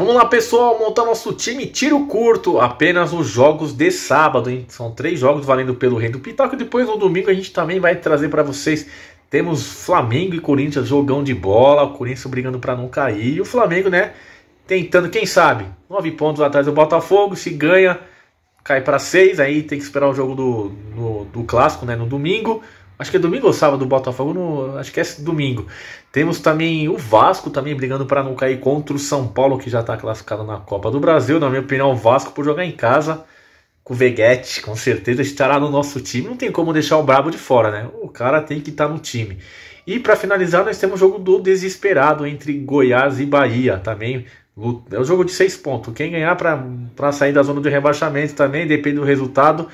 Vamos lá, pessoal, montar nosso time tiro curto, apenas os jogos de sábado, hein? São três jogos valendo pelo Rei do Pitaco. Depois no domingo a gente também vai trazer para vocês. Temos Flamengo e Corinthians jogão de bola, o Corinthians brigando para não cair e o Flamengo, né, tentando, quem sabe, nove pontos atrás do Botafogo, se ganha, cai para seis, aí tem que esperar o jogo do, do, do clássico, né, no domingo. Acho que é domingo ou sábado o Botafogo, no, acho que é domingo. Temos também o Vasco também brigando para não cair contra o São Paulo, que já está classificado na Copa do Brasil. Na minha opinião, o Vasco, por jogar em casa, com o Veguete, com certeza estará no nosso time. Não tem como deixar o Brabo de fora, né? O cara tem que estar tá no time. E para finalizar, nós temos o jogo do desesperado entre Goiás e Bahia também. É o jogo de seis pontos. Quem ganhar para sair da zona de rebaixamento também, depende do resultado.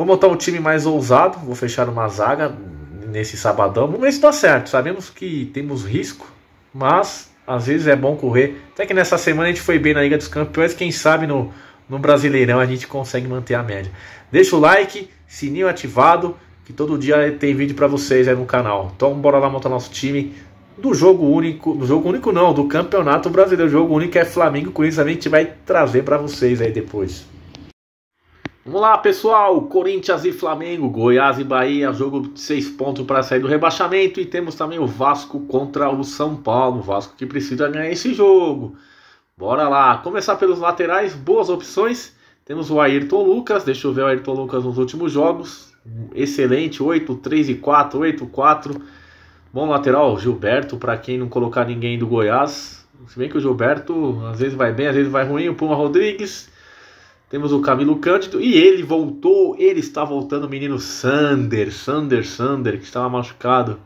Vou montar um time mais ousado, vou fechar uma zaga nesse sabadão. Vamos ver se dá certo. Sabemos que temos risco, mas às vezes é bom correr. Até que nessa semana a gente foi bem na Liga dos Campeões, quem sabe no, no Brasileirão a gente consegue manter a média. Deixa o like, sininho ativado, que todo dia tem vídeo para vocês aí no canal. Então bora lá montar nosso time do jogo único, do jogo único não, do Campeonato Brasileiro. O jogo único é Flamengo isso a gente vai trazer para vocês aí depois. Vamos lá, pessoal. Corinthians e Flamengo, Goiás e Bahia, jogo de 6 pontos para sair do rebaixamento. E temos também o Vasco contra o São Paulo. O Vasco que precisa ganhar esse jogo. Bora lá. Começar pelos laterais, boas opções. Temos o Ayrton Lucas. Deixa eu ver o Ayrton Lucas nos últimos jogos. Excelente, 8, 3 e 4, 8, 4. Bom lateral, Gilberto, para quem não colocar ninguém do Goiás. Se bem que o Gilberto às vezes vai bem, às vezes vai ruim. O Puma Rodrigues, temos o Camilo Cândido e ele voltou, ele está voltando, o menino Sander, Sander, Sander, que estava machucado.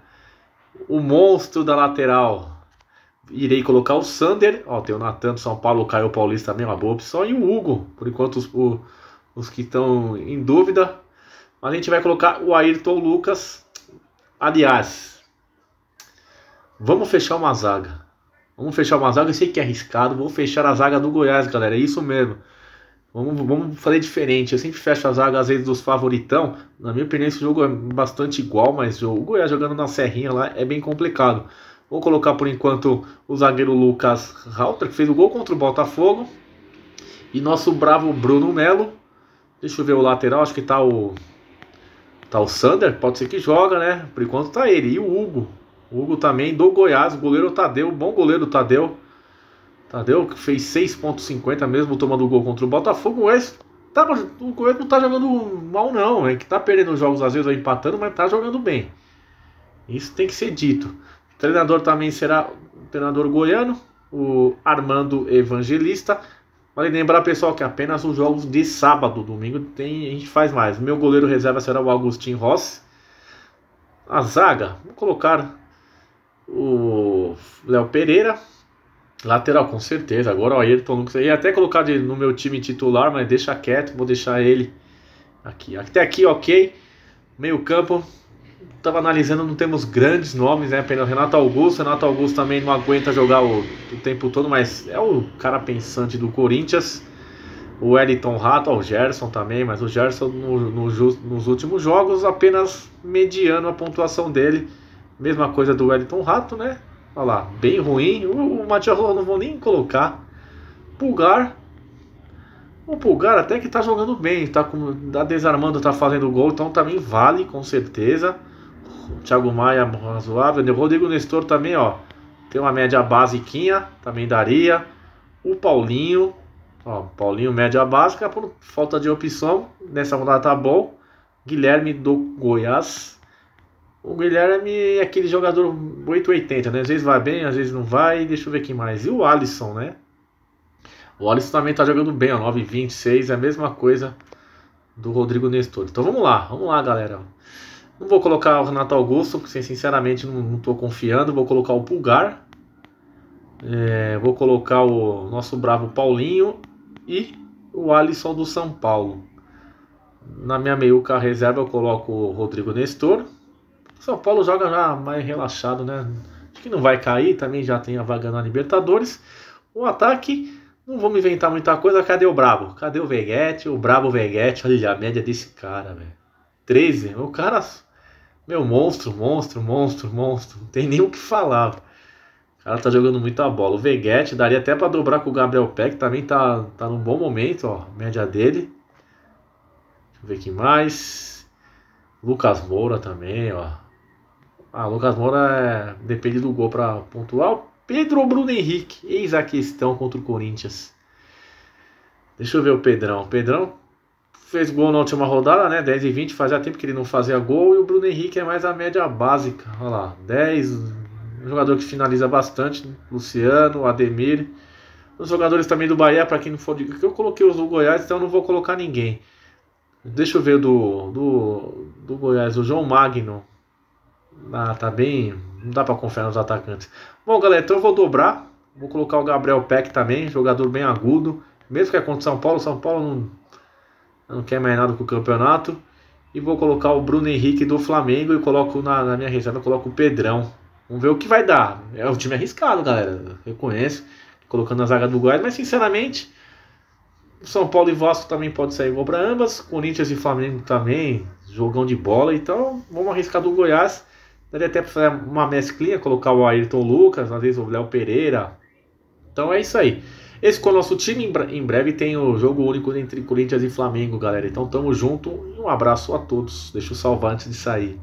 O monstro da lateral. Irei colocar o Sander, ó, tem o Natan do São Paulo, o Caio Paulista também, uma boa opção, e o Hugo, por enquanto os, o, os que estão em dúvida. Mas a gente vai colocar o Ayrton Lucas. Aliás, vamos fechar uma zaga. Vamos fechar uma zaga, eu sei que é arriscado, vou fechar a zaga do Goiás, galera, é isso mesmo. Vamos, vamos fazer diferente. Eu sempre fecho as águas, às vezes, dos favoritão. Na minha opinião, esse jogo é bastante igual, mas o Goiás jogando na serrinha lá é bem complicado. Vou colocar por enquanto o zagueiro Lucas rauter que fez o gol contra o Botafogo. E nosso bravo Bruno Melo. Deixa eu ver o lateral, acho que tá o. Tá o Sander, pode ser que joga, né? Por enquanto tá ele. E o Hugo. O Hugo também do Goiás, goleiro Tadeu, bom goleiro Tadeu. Tadeu fez 6,50 mesmo tomando gol contra o Botafogo. O Oeste, tá, o Oeste não tá jogando mal, não. É que tá perdendo jogos às vezes, empatando, mas tá jogando bem. Isso tem que ser dito. O treinador também será o treinador goiano, o Armando Evangelista. Vale lembrar, pessoal, que apenas os jogos de sábado, domingo, tem, a gente faz mais. Meu goleiro reserva será o Agostinho Rossi. A zaga, vou colocar o Léo Pereira, Lateral, com certeza. Agora o Ayrton Lucas. Ia até colocar de, no meu time titular, mas deixa quieto, vou deixar ele aqui. Até aqui, ok. Meio campo. Estava analisando, não temos grandes nomes, né? Apenas Renato Augusto. Renato Augusto também não aguenta jogar o, o tempo todo, mas é o cara pensante do Corinthians. O Eliton Rato, ó, o Gerson também, mas o Gerson no, no, nos últimos jogos apenas mediano a pontuação dele. Mesma coisa do Wellington Rato, né? Olha lá, bem ruim. O Matiarro não vou nem colocar. Pulgar. O Pulgar até que tá jogando bem. Tá, com, tá desarmando, tá fazendo gol. Então também vale, com certeza. O Thiago Maia razoável. O né, Rodrigo Nestor também, ó. Tem uma média basiquinha. Também daria. O Paulinho. Ó, Paulinho, média básica. Por falta de opção. Nessa rodada tá bom. Guilherme do Goiás o Guilherme é aquele jogador 880, né? Às vezes vai bem, às vezes não vai. Deixa eu ver quem mais. E o Alisson, né? O Alisson também tá jogando bem, ó. 9,26. É a mesma coisa do Rodrigo Nestor. Então vamos lá, vamos lá, galera. Não vou colocar o Renato Augusto, porque sinceramente não, não tô confiando. Vou colocar o Pulgar. É, vou colocar o nosso bravo Paulinho e o Alisson do São Paulo. Na minha meiuca reserva eu coloco o Rodrigo Nestor. São Paulo joga já mais relaxado, né? Acho que não vai cair, também já tem a vaga na Libertadores. O ataque, não vamos inventar muita coisa. Cadê o Brabo? Cadê o Veguete? O Brabo Veguete, olha a média desse cara, velho. 13. O cara. Meu, monstro, monstro, monstro, monstro. Não tem nem o que falar. O cara tá jogando muita bola. O Veguete daria até para dobrar com o Gabriel Peck, também tá, tá num bom momento, ó. Média dele. Deixa eu ver aqui mais. Lucas Moura também, ó. Ah, Lucas Moura é depende do gol para pontuar. Pedro ou Bruno Henrique? Eis a questão contra o Corinthians. Deixa eu ver o Pedrão. O Pedrão fez gol na última rodada, né? 10 e 20, fazia tempo que ele não fazia gol. E o Bruno Henrique é mais a média básica. Olha lá, 10. Um jogador que finaliza bastante. Né? Luciano, Ademir. Os jogadores também do Bahia, para quem não for de. Eu coloquei os do Goiás, então eu não vou colocar ninguém. Deixa eu ver do, do, do Goiás, o João Magno. Ah, tá bem. Não dá para confiar nos atacantes. Bom, galera, então eu vou dobrar. Vou colocar o Gabriel Peck também, jogador bem agudo. Mesmo que é contra o São Paulo, São Paulo não, não quer mais nada com o campeonato. E vou colocar o Bruno Henrique do Flamengo e coloco na, na minha reserva, coloco o Pedrão. Vamos ver o que vai dar. É um time arriscado, galera. Reconheço. Colocando a zaga do Goiás, mas sinceramente, São Paulo e Vasco também pode sair igual para ambas. Corinthians e Flamengo também, jogão de bola. Então, vamos arriscar do Goiás Daria até para fazer uma mesclinha, colocar o Ayrton Lucas, às vezes o Léo Pereira. Então é isso aí. Esse é o nosso time. Em breve tem o jogo único entre Corinthians e Flamengo, galera. Então tamo junto e um abraço a todos. Deixa o salvar antes de sair.